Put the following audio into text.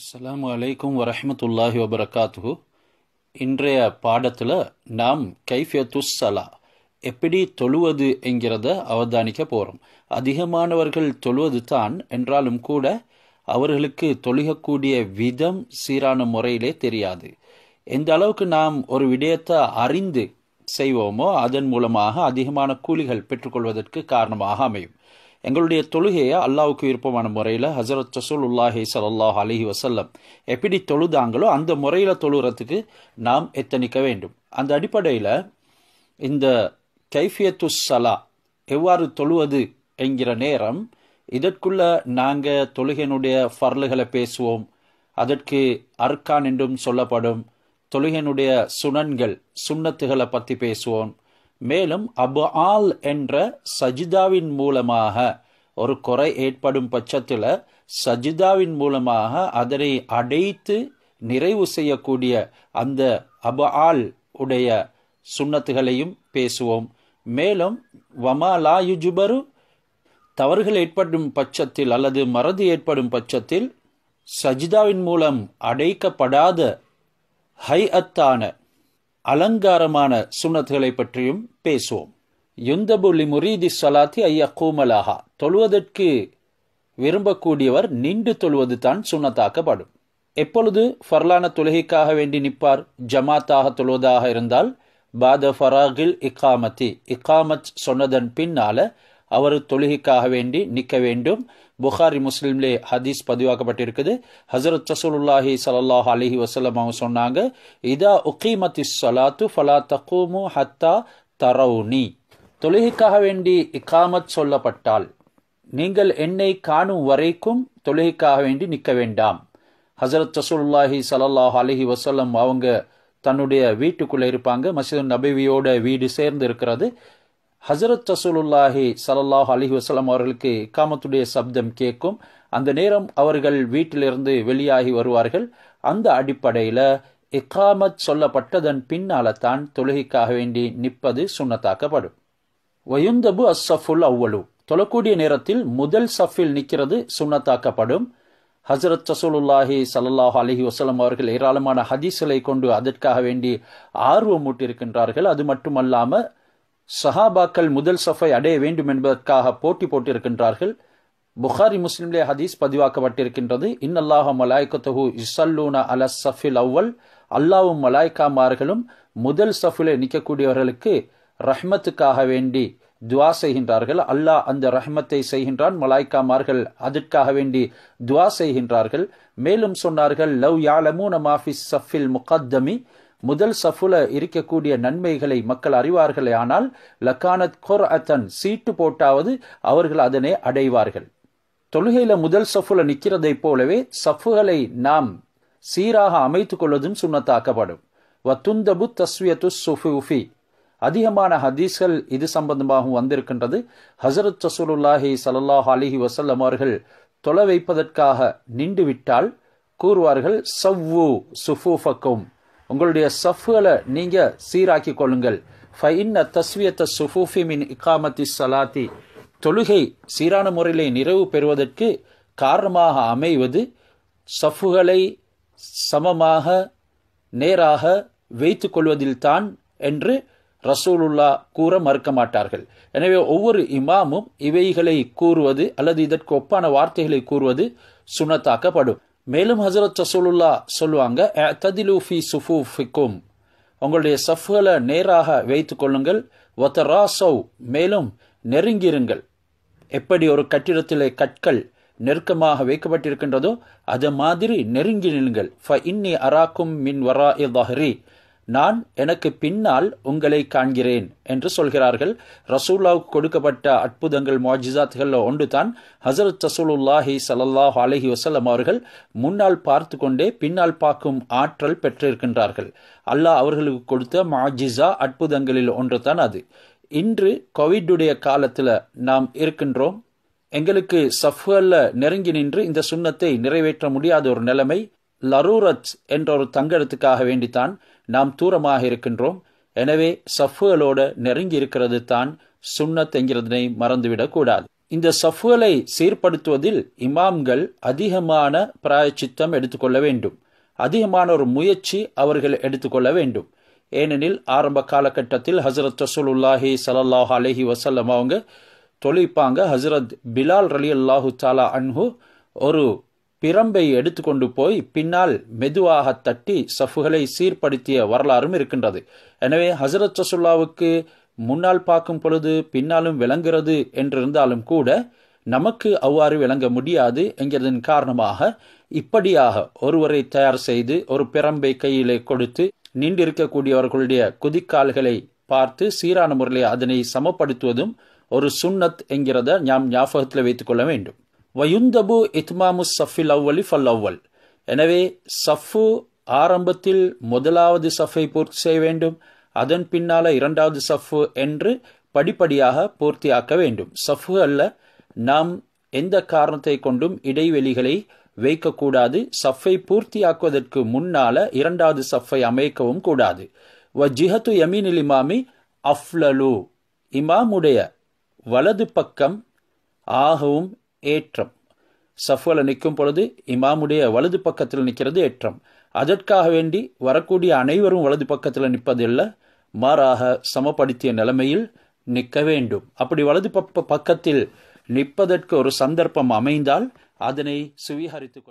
அஸ்லாம் வலைக்கம் வரமத்துல்லாஹி வபரகாத்து இன்றைய பாடத்தில் நாம் கைஃபியத்து சலா எப்படி தொழுவது என்கிறத அவதானிக்க போகிறோம் அதிகமானவர்கள் தொழுவது தான் என்றாலும் கூட அவர்களுக்கு தொழுகக்கூடிய விதம் சீரான முறையிலே தெரியாது எந்த அளவுக்கு நாம் ஒரு விடயத்தை அறிந்து செய்வோமோ அதன் மூலமாக அதிகமான கூலிகள் பெற்றுக்கொள்வதற்கு காரணமாக அமையும் எங்களுடைய தொழுகையை அல்லாவுக்கு விருப்பமான முறையில் ஹசரத் ரசூல் உல்லாஹி சல்லாஹ் அலிஹி வசல்லம் எப்படி தொழுதாங்களோ அந்த முறையில் தொழுகிறதுக்கு நாம் எத்தனிக்க வேண்டும் அந்த அடிப்படையில் இந்த கைஃபியத்து சலா எவ்வாறு தொழுவது என்கிற நேரம் இதற்குள்ள நாங்கள் தொழுகையினுடைய ஃபர்லுகளை பேசுவோம் அதற்கு அர்கான் என்றும் சொல்லப்படும் தொழுகையினுடைய சுனன்கள் சுண்ணத்துகளை பற்றி பேசுவோம் மேலும் அபு ஆல் என்ற சஜிதாவின் மூலமாக ஒரு குறை ஏற்படும் பட்சத்தில் சஜிதாவின் மூலமாக அதனை அடைத்து நிறைவு செய்யக்கூடிய அந்த அபு ஆல் உடைய சுண்ணத்துகளையும் பேசுவோம் மேலும் வமா லா தவறுகள் ஏற்படும் பட்சத்தில் அல்லது மறதி ஏற்படும் பட்சத்தில் சஜிதாவின் மூலம் அடைக்கப்படாத ஹை அத்தான அலங்காரமான சுனத்துகளை பற்றியும் பேசுவோம் யுந்தபுலி முரீதி சலாத்தி ஐயா கூமலாகா தொழுவதற்கு விரும்பக்கூடியவர் நின்று தொழுவது தான் சுனத்தாக்கப்படும் எப்பொழுது ஃபர்லான தொழுகைக்காக வேண்டி நிற்பார் ஜமாத்தாக தொழுவதாக இருந்தால் பாத ஃபராகில் இக்காமத்தி இக்காமத் சொன்னதன் பின்னால அவர் தொழுகைக்காக வேண்டி நிற்க வேண்டும் புகாரி முஸ்லீம்லே ஹதீஸ் பதிவாக்கப்பட்டிருக்குது ஹசரத் சசூலுல்லாஹி சல்லாஹ் அலஹி வசலம் அவங்க சொன்னாங்க இதா உக்கீமத்தி சலாத்து ஃபலா தக்கூமு ஹத்தா தரவுனி தொழுகைக்காக வேண்டி இக்காமத் சொல்லப்பட்டால் நீங்கள் என்னை காணும் வரைக்கும் தொழுகைக்காக வேண்டி நிற்க வேண்டாம் ஹசரத் சசூலுல்லாஹி சல்லாஹ் அலஹி வசல்லம் அவங்க தன்னுடைய வீட்டுக்குள்ளே இருப்பாங்க மசிது நபிவியோட வீடு சேர்ந்து இருக்கிறது ஹசரத் ரசூலுல்லாஹி சலல்லாஹ் அலி வசலம் அவர்களுக்கு இக்காமத்துடைய சப்தம் கேட்கும் அந்த நேரம் அவர்கள் வீட்டிலிருந்து வெளியாகி வருவார்கள் அந்த அடிப்படையில் இக்காமத் சொல்லப்பட்டதன் பின்னால்தான் தொழுகைக்காக வேண்டி நிற்பது சுண்ணத்தாக்கப்படும் வயுந்தபு அஸ்ஸஃபுல் அவ்வளு தொழக்கூடிய நேரத்தில் முதல் சஃபில் நிற்கிறது சுண்ணத்தாக்கப்படும் ஹசரத் ரசூலுல்லாஹி சல்லாஹ் அலஹி வசலம் அவர்கள் ஏராளமான ஹதீசலை கொண்டு அதற்காக வேண்டி ஆர்வம் மூட்டியிருக்கின்றார்கள் அது மட்டுமல்லாமல் சஹாபாக்கள் முதல் சஃபை அடைய வேண்டும் என்பதற்காக போட்டி போட்டிருக்கின்றார்கள் புகாரி முஸ்லிம்லே ஹதீஸ் பதிவாக்கப்பட்டிருக்கின்றது இன்னல்லாஹ மலாய்கத்தஹு இசல்லூன அல சஃபில் அவ்வல் அல்லாவும் மலாய்க்காமார்களும் முதல் சஃபிலே நிற்கக்கூடியவர்களுக்கு ரஹ்மத்துக்காக வேண்டி துவா செய்கின்றார்கள் அல்லாஹ் அந்த ரஹ்மத்தை செய்கின்றான் மலாய்க்காமார்கள் அதற்காக வேண்டி துவா செய்கின்றார்கள் மேலும் சொன்னார்கள் லவ் யாலமூன நமாஃபி சஃபில் முகத்தமி முதல் சஃபுல இருக்கக்கூடிய நன்மைகளை மக்கள் அறிவார்களே ஆனால் லக்கானத் கொர் அத்தன் சீட்டு போட்டாவது அவர்கள் அதனை அடைவார்கள் தொழுகையில முதல் சஃபுல நிற்கிறதை போலவே சஃபுகளை நாம் சீராக அமைத்துக் கொள்வதும் சுண்ணத்தாக்கப்படும் வத்துந்தபு தஸ்வியத்து சுஃபி அதிகமான ஹதீஸ்கள் இது சம்பந்தமாகவும் வந்திருக்கின்றது ஹசரத் சசூலுல்லாஹி சல்லாஹ் அலிஹி வசல்லம் அவர்கள் தொலை வைப்பதற்காக நின்றுவிட்டால் கூறுவார்கள் சவ்வு சுஃபூஃபக்கும் உங்களுடைய சஃப்களை நீங்கள் சீராக்கி கொள்ளுங்கள் ஃபைன்ன தஸ்வியத்த சுஃபூஃபி மின் இக்காமத்தி சலாத்தி தொழுகை சீரான முறையிலே நிறைவு பெறுவதற்கு காரணமாக அமைவது சஃபுகளை சமமாக நேராக வைத்து கொள்வதில்தான் என்று ரசூலுல்லா கூற மறுக்க மாட்டார்கள் எனவே ஒவ்வொரு இமாமும் இவைகளை கூறுவது அல்லது இதற்கு ஒப்பான வார்த்தைகளை கூறுவது சுனத்தாக்கப்படும் மேலும் ஹசரத் ரசூலுல்லா சொல்லுவாங்க ததிலூஃபி சுஃபூஃபிக்கும் உங்களுடைய சஃப்களை நேராக வைத்து கொள்ளுங்கள் ஒத்தராசவ் மேலும் நெருங்கியிருங்கள் எப்படி ஒரு கட்டிடத்திலே கற்கள் நெருக்கமாக வைக்கப்பட்டிருக்கின்றதோ அது மாதிரி நெருங்கி நில்லுங்கள் ஃப இன்னி அராக்கும் மின் வரா இ நான் எனக்கு பின்னால் உங்களை காண்கிறேன் என்று சொல்கிறார்கள் ரசூல்லாவுக்கு கொடுக்கப்பட்ட அற்புதங்கள் மாஜிசாத்துகள் ஒன்று தான் ஹசரத் ரசூலுல்லாஹி சல்லாஹ் அலஹி வசல்லம் அவர்கள் முன்னால் பார்த்து கொண்டே பின்னால் பார்க்கும் ஆற்றல் பெற்றிருக்கின்றார்கள் அல்லாஹ் அவர்களுக்கு கொடுத்த மாஜிசா அற்புதங்களில் ஒன்று தான் அது இன்று கோவிட்டுடைய காலத்தில் நாம் இருக்கின்றோம் எங்களுக்கு சஃப்களில் நெருங்கி நின்று இந்த சுண்ணத்தை நிறைவேற்ற முடியாத ஒரு நிலைமை லரூரத் என்ற ஒரு தங்கடத்துக்காக வேண்டித்தான் நாம் தூரமாக இருக்கின்றோம் எனவே சஃபுகளோடு நெருங்கி இருக்கிறது தான் சுண்ணத் என்கிறதனை மறந்துவிடக்கூடாது இந்த சஃபுகளை சீர்படுத்துவதில் இமாம்கள் அதிகமான பிராயச்சித்தம் எடுத்துக்கொள்ள வேண்டும் அதிகமான ஒரு முயற்சி அவர்கள் எடுத்துக்கொள்ள வேண்டும் ஏனெனில் ஆரம்ப காலகட்டத்தில் ஹசரத் ரசூலுல்லாஹி சலல்லாஹ் அலஹி வசல்லம் அவங்க தொழிப்பாங்க ஹசரத் பிலால் ரலி அல்லாஹு தாலா அன்ஹு ஒரு பிரம்பை எடுத்துக்கொண்டு போய் பின்னால் மெதுவாக தட்டி சஃபுகளை சீர்படுத்திய வரலாறும் இருக்கின்றது எனவே ஹசரத் சசுல்லாவுக்கு முன்னால் பார்க்கும் பொழுது பின்னாலும் விளங்குகிறது என்றிருந்தாலும் கூட நமக்கு அவ்வாறு விளங்க முடியாது என்கிறதன் காரணமாக இப்படியாக ஒருவரை தயார் செய்து ஒரு பிரம்பை கையிலே கொடுத்து நீண்டிருக்கக்கூடியவர்களுடைய குதிக்கால்களை பார்த்து சீரான முறையில் அதனை சமப்படுத்துவதும் ஒரு சுண்ணத் என்கிறத நாம் ஞாபகத்தில் வைத்துக்கொள்ள வேண்டும் வயுந்தபு இத்மாமு சஃபில் அவ்வலி ஃபல் அவ்வல் எனவே சஃபு ஆரம்பத்தில் முதலாவது சஃபை பூர்த்தி செய்ய வேண்டும் அதன் பின்னால இரண்டாவது சஃபு என்று படிப்படியாக பூர்த்தியாக்க வேண்டும் சஃபு அல்ல நாம் எந்த காரணத்தை கொண்டும் இடைவெளிகளை வைக்கக்கூடாது சஃபை பூர்த்தியாக்குவதற்கு முன்னால் இரண்டாவது சஃபை அமைக்கவும் கூடாது வ ஜிஹத்து யமீனில் இமாமி அஃப்லலு இமாமுடைய வலது பக்கம் ஆகவும் ஏற்றம் சஃபுவில் நிற்கும் பொழுது இமாமுடைய வலது பக்கத்தில் நிற்கிறது ஏற்றம் அதற்காக வேண்டி வரக்கூடிய அனைவரும் வலது பக்கத்தில் நிற்பதில்லை மாறாக சமப்படுத்திய நிலைமையில் நிற்க வேண்டும் அப்படி வலது பக்கத்தில் நிற்பதற்கு ஒரு சந்தர்ப்பம் அமைந்தால் அதனை சுவீகரித்துக்